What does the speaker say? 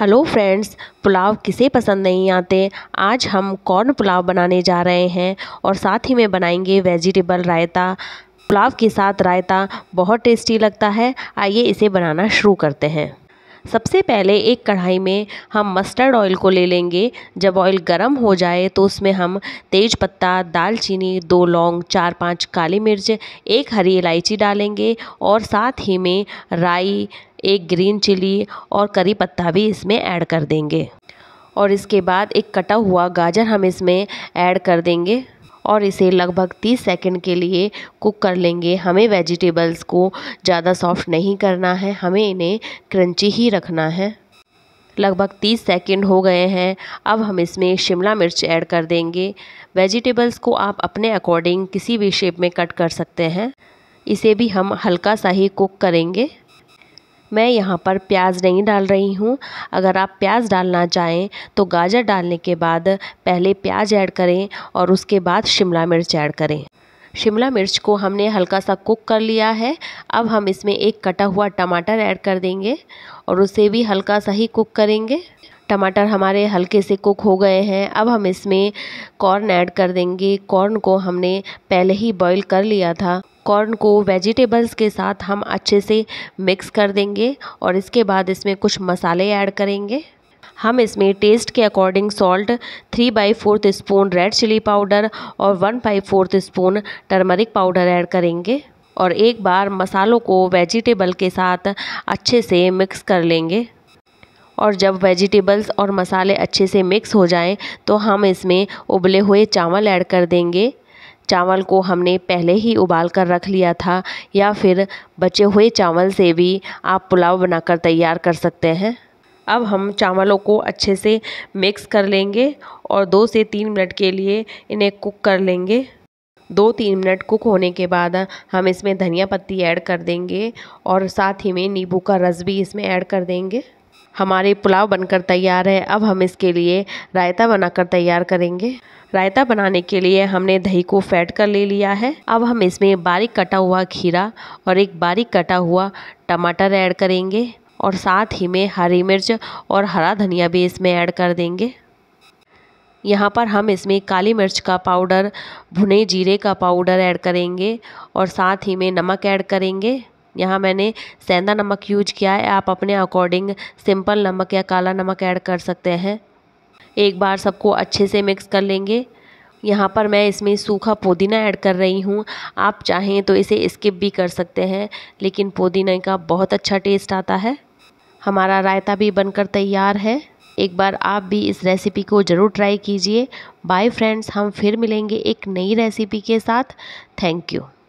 hello friends pulao किसे पसंद नहीं आते आज हम कॉर्न पुलाव बनाने जा रहे हैं और साथ ही में बनाएंगे वेजिटेबल रायता पुलाव के साथ रायता बहुत टेस्टी लगता है आइए इसे बनाना शुरू करते हैं सबसे पहले एक कढ़ाई में हम मस्टर्ड ऑयल को ले लेंगे जब ऑयल गर्म हो जाए तो उसमें हम तेज पत्ता दालचीनी दो लौंग चार पांच काली मिर्च एक हरी इलायची डालेंगे और साथ ही में राई एक ग्रीन चिली और करी पत्ता भी इसमें ऐड कर देंगे और इसके बाद एक कटा हुआ गाजर हम इसमें ऐड कर देंगे और इसे लगभग 30 सेकंड के लिए कुक कर लेंगे हमें वेजिटेबल्स को ज़्यादा सॉफ्ट नहीं करना है हमें इन्हें क्रंची ही रखना है लगभग 30 सेकंड हो गए हैं अब हम इसमें शिमला मिर्च ऐड कर देंगे वेजिटेबल्स को आप अपने अकॉर्डिंग किसी भी शेप में कट कर सकते हैं इसे भी हम हल्का सा ही कुक करेंगे मैं यहाँ पर प्याज नहीं डाल रही हूँ अगर आप प्याज डालना चाहें तो गाजर डालने के बाद पहले प्याज ऐड करें और उसके बाद शिमला मिर्च ऐड करें शिमला मिर्च को हमने हल्का सा कुक कर लिया है अब हम इसमें एक कटा हुआ टमाटर ऐड कर देंगे और उसे भी हल्का सा ही कुक करेंगे टमाटर हमारे हल्के से कुक हो गए हैं अब हम इसमें कॉर्न ऐड कर देंगे कॉर्न को हमने पहले ही बॉईल कर लिया था कॉर्न को वेजिटेबल्स के साथ हम अच्छे से मिक्स कर देंगे और इसके बाद इसमें कुछ मसाले ऐड करेंगे हम इसमें टेस्ट के according salt three by fourth spoon red chili powder और one by fourth spoon turmeric powder add करेंगे और एक बार मसालों को वेजिटेबल के साथ अच्छे से मिक्स कर लेंगे और जब वेजिटेबल्स और मसाले अच्छे से मिक्स हो जाएं तो हम इसमें उबले हुए चावल ऐड कर देंगे चावल को हमने पहले ही उबाल कर रख लिया था या फिर बचे हुए चावल से भी आप पुलाव बनाकर तैयार कर सकते हैं अब हम चावलों को अच्छे से मिक्स कर लेंगे और दो से तीन मिनट के लिए इन्हें कुक कर लेंगे दो तीन मिनट कुक होने के बाद हम इसमें धनिया पत्ती ऐड कर देंगे और साथ ही में नींबू का रस भी इसमें ऐड कर देंगे हमारे पुलाव बनकर तैयार है अब हम इसके लिए रायता बनाकर तैयार करेंगे रायता बनाने के लिए हमने दही को फैट कर ले लिया है अब हम इसमें बारीक कटा हुआ खीरा और एक बारीक कटा हुआ टमाटर ऐड करेंगे और साथ ही में हरी मिर्च और हरा धनिया भी इसमें ऐड कर देंगे यहाँ पर हम इसमें काली मिर्च का पाउडर भुने जीरे का पाउडर ऐड करेंगे और साथ ही में नमक ऐड करेंगे यहाँ मैंने सेंधा नमक यूज किया है आप अपने अकॉर्डिंग सिंपल नमक या काला नमक ऐड कर सकते हैं एक बार सबको अच्छे से मिक्स कर लेंगे यहाँ पर मैं इसमें सूखा पुदीना ऐड कर रही हूँ आप चाहें तो इसे स्किप भी कर सकते हैं लेकिन पुदीने का बहुत अच्छा टेस्ट आता है हमारा रायता भी बनकर तैयार है एक बार आप भी इस रेसिपी को ज़रूर ट्राई कीजिए बाय फ्रेंड्स हम फिर मिलेंगे एक नई रेसिपी के साथ थैंक यू